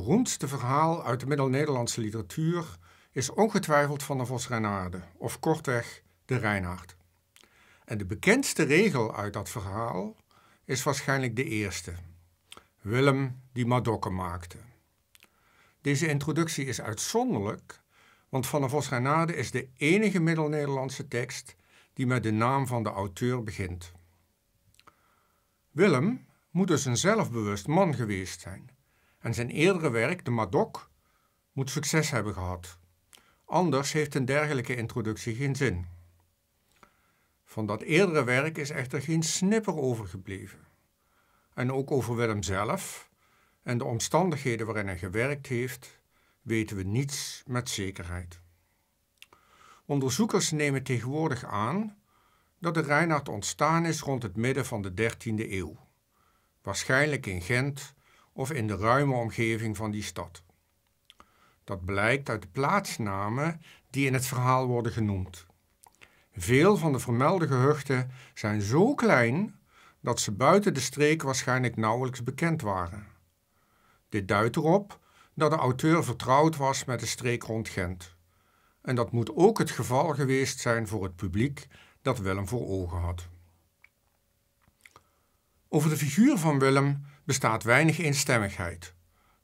beroemdste verhaal uit de Middel-Nederlandse literatuur is ongetwijfeld van de Vos Reinaarde, of kortweg de Reinhard. En de bekendste regel uit dat verhaal is waarschijnlijk de eerste. Willem die Madokken maakte. Deze introductie is uitzonderlijk, want Van de Vos Reinaarde is de enige Middel-Nederlandse tekst die met de naam van de auteur begint. Willem moet dus een zelfbewust man geweest zijn en zijn eerdere werk, de Madoc, moet succes hebben gehad. Anders heeft een dergelijke introductie geen zin. Van dat eerdere werk is echter geen snipper overgebleven. En ook over Willem zelf en de omstandigheden waarin hij gewerkt heeft, weten we niets met zekerheid. Onderzoekers nemen tegenwoordig aan dat de Reinhard ontstaan is rond het midden van de 13e eeuw, waarschijnlijk in Gent of in de ruime omgeving van die stad. Dat blijkt uit de plaatsnamen die in het verhaal worden genoemd. Veel van de vermelde gehuchten zijn zo klein dat ze buiten de streek waarschijnlijk nauwelijks bekend waren. Dit duidt erop dat de auteur vertrouwd was met de streek rond Gent. En dat moet ook het geval geweest zijn voor het publiek dat Willem voor ogen had. Over de figuur van Willem bestaat weinig instemmigheid.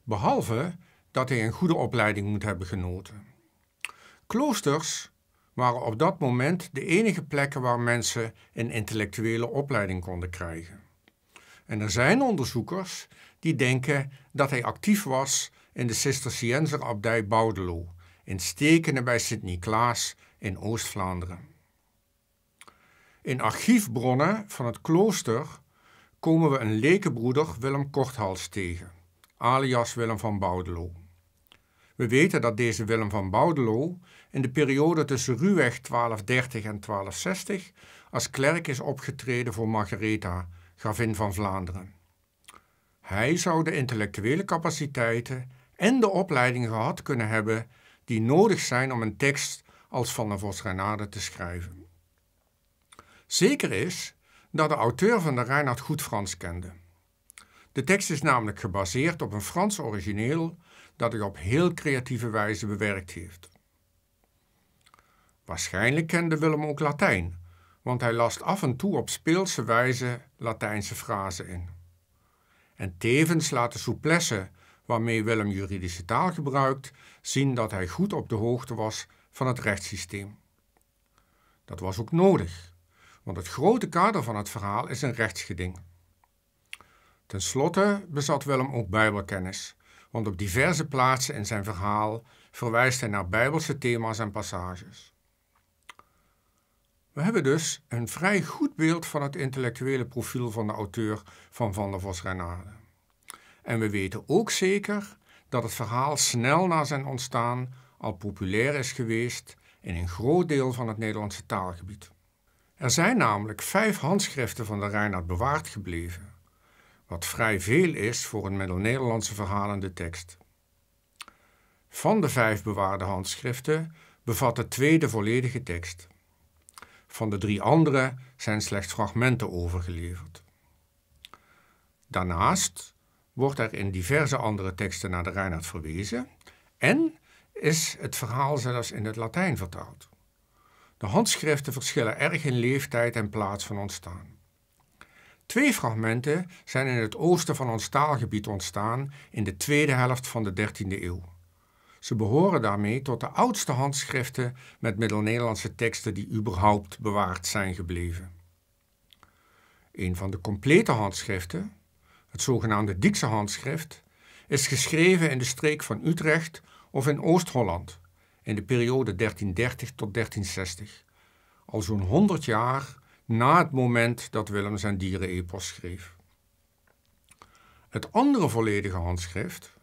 behalve dat hij een goede opleiding moet hebben genoten. Kloosters waren op dat moment de enige plekken waar mensen een intellectuele opleiding konden krijgen. En er zijn onderzoekers die denken dat hij actief was in de Cisterciënzer abdij Boudelo, in Stekenen bij Sint-Niklaas in Oost-Vlaanderen. In archiefbronnen van het klooster komen we een lekenbroeder Willem Korthals tegen, alias Willem van Boudelo. We weten dat deze Willem van Boudelo in de periode tussen Ruweg 1230 en 1260 als klerk is opgetreden voor Margaretha, gravin van Vlaanderen. Hij zou de intellectuele capaciteiten en de opleiding gehad kunnen hebben die nodig zijn om een tekst als Van der Vos Renade te schrijven. Zeker is dat de auteur van de Reinhard goed Frans kende. De tekst is namelijk gebaseerd op een Frans origineel dat hij op heel creatieve wijze bewerkt heeft. Waarschijnlijk kende Willem ook Latijn, want hij las af en toe op speelse wijze Latijnse frasen in. En tevens laat de souplesse waarmee Willem juridische taal gebruikt zien dat hij goed op de hoogte was van het rechtssysteem. Dat was ook nodig. Want het grote kader van het verhaal is een rechtsgeding. Ten slotte bezat Willem ook Bijbelkennis, want op diverse plaatsen in zijn verhaal verwijst hij naar Bijbelse thema's en passages. We hebben dus een vrij goed beeld van het intellectuele profiel van de auteur van Van der Vos Renade. En we weten ook zeker dat het verhaal snel na zijn ontstaan al populair is geweest in een groot deel van het Nederlandse taalgebied. Er zijn namelijk vijf handschriften van de Reinhard bewaard gebleven, wat vrij veel is voor een Middel-Nederlandse verhalende tekst. Van de vijf bewaarde handschriften bevat de tweede volledige tekst. Van de drie andere zijn slechts fragmenten overgeleverd. Daarnaast wordt er in diverse andere teksten naar de Reinhard verwezen en is het verhaal zelfs in het Latijn vertaald. De handschriften verschillen erg in leeftijd en plaats van ontstaan. Twee fragmenten zijn in het oosten van ons taalgebied ontstaan in de tweede helft van de 13e eeuw. Ze behoren daarmee tot de oudste handschriften met Middel-Nederlandse teksten die überhaupt bewaard zijn gebleven. Een van de complete handschriften, het zogenaamde Diekse handschrift, is geschreven in de streek van Utrecht of in Oost-Holland in de periode 1330 tot 1360, al zo'n 100 jaar na het moment dat Willem zijn dierenepos schreef. Het andere volledige handschrift,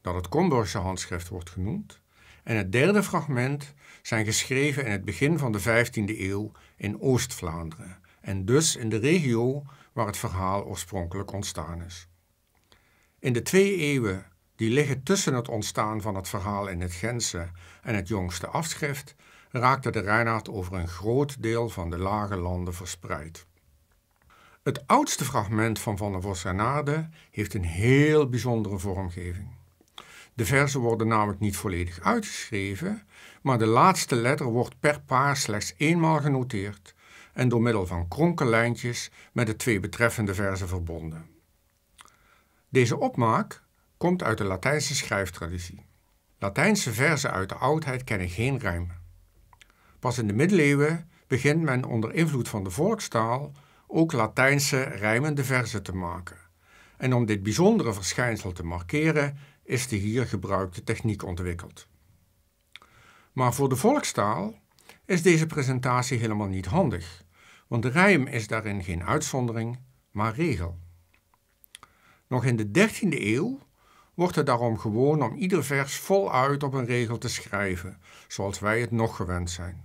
dat het Comburgse handschrift wordt genoemd, en het derde fragment zijn geschreven in het begin van de 15e eeuw in Oost-Vlaanderen en dus in de regio waar het verhaal oorspronkelijk ontstaan is. In de twee eeuwen die liggen tussen het ontstaan van het verhaal in het Gentse en het jongste afschrift, raakte de Reinaard over een groot deel van de lage landen verspreid. Het oudste fragment van Van der Vos heeft een heel bijzondere vormgeving. De verzen worden namelijk niet volledig uitgeschreven, maar de laatste letter wordt per paar slechts eenmaal genoteerd en door middel van kronkellijntjes met de twee betreffende verzen verbonden. Deze opmaak komt uit de Latijnse schrijftraditie. Latijnse verzen uit de oudheid kennen geen rijm. Pas in de middeleeuwen begint men onder invloed van de volkstaal ook Latijnse rijmende verzen te maken. En om dit bijzondere verschijnsel te markeren is de hier gebruikte techniek ontwikkeld. Maar voor de volkstaal is deze presentatie helemaal niet handig, want de rijm is daarin geen uitzondering, maar regel. Nog in de 13e eeuw wordt er daarom gewoon om ieder vers voluit op een regel te schrijven, zoals wij het nog gewend zijn.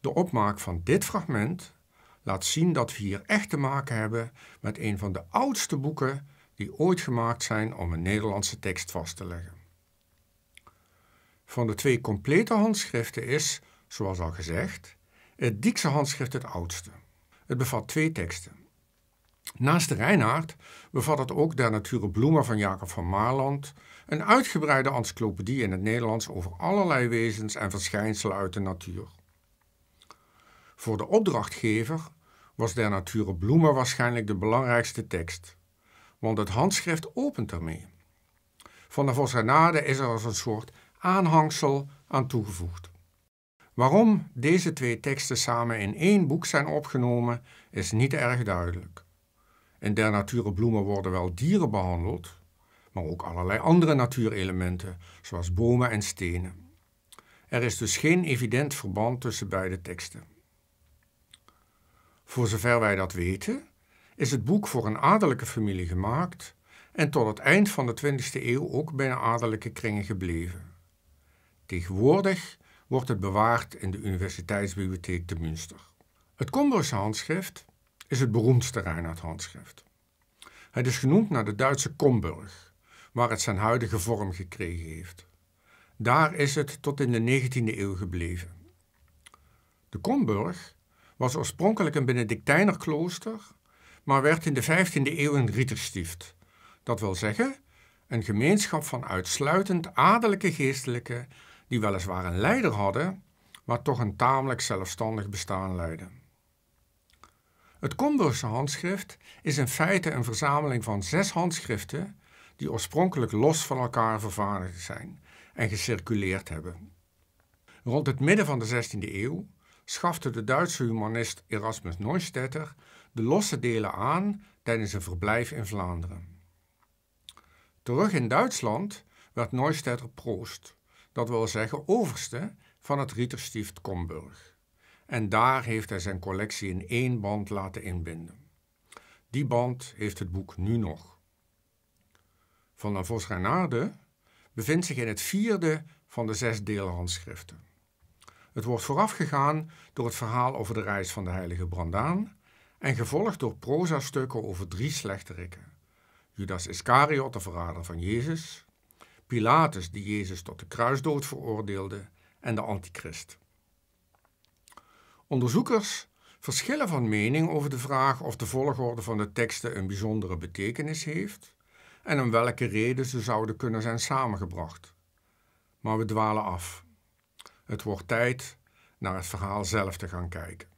De opmaak van dit fragment laat zien dat we hier echt te maken hebben met een van de oudste boeken die ooit gemaakt zijn om een Nederlandse tekst vast te leggen. Van de twee complete handschriften is, zoals al gezegd, het Diekse handschrift het oudste. Het bevat twee teksten. Naast de Reinaard bevat het ook Der Nature Bloemen van Jacob van Maarland, een uitgebreide encyclopedie in het Nederlands over allerlei wezens en verschijnselen uit de natuur. Voor de opdrachtgever was Der Nature Bloemen waarschijnlijk de belangrijkste tekst, want het handschrift opent ermee. Van de Vosrenade is er als een soort aanhangsel aan toegevoegd. Waarom deze twee teksten samen in één boek zijn opgenomen, is niet erg duidelijk. En der nature bloemen worden wel dieren behandeld, maar ook allerlei andere natuurelementen, zoals bomen en stenen. Er is dus geen evident verband tussen beide teksten. Voor zover wij dat weten, is het boek voor een adellijke familie gemaakt en tot het eind van de 20e eeuw ook binnen adellijke kringen gebleven. Tegenwoordig wordt het bewaard in de Universiteitsbibliotheek te Münster. Het Combrugse handschrift is het beroemdste Reinhard-handschrift. Het is genoemd naar de Duitse Komburg, waar het zijn huidige vorm gekregen heeft. Daar is het tot in de 19e eeuw gebleven. De Komburg was oorspronkelijk een Benedictijnerklooster, maar werd in de 15e eeuw een rieterstift. Dat wil zeggen, een gemeenschap van uitsluitend adellijke geestelijken die weliswaar een leider hadden, maar toch een tamelijk zelfstandig bestaan leidden. Het Comburgse handschrift is in feite een verzameling van zes handschriften die oorspronkelijk los van elkaar vervaardigd zijn en gecirculeerd hebben. Rond het midden van de 16e eeuw schafte de Duitse humanist Erasmus Neustetter de losse delen aan tijdens een verblijf in Vlaanderen. Terug in Duitsland werd Neustetter proost, dat wil zeggen overste van het Rieterstift Comburg en daar heeft hij zijn collectie in één band laten inbinden. Die band heeft het boek nu nog. Van der Vos Renarde bevindt zich in het vierde van de zes deelhandschriften. Het wordt voorafgegaan door het verhaal over de reis van de heilige Brandaan en gevolgd door proza stukken over drie slechterikken. Judas Iscariot, de verrader van Jezus, Pilatus die Jezus tot de kruisdood veroordeelde en de antichrist. Onderzoekers verschillen van mening over de vraag of de volgorde van de teksten een bijzondere betekenis heeft en om welke reden ze zouden kunnen zijn samengebracht. Maar we dwalen af. Het wordt tijd naar het verhaal zelf te gaan kijken.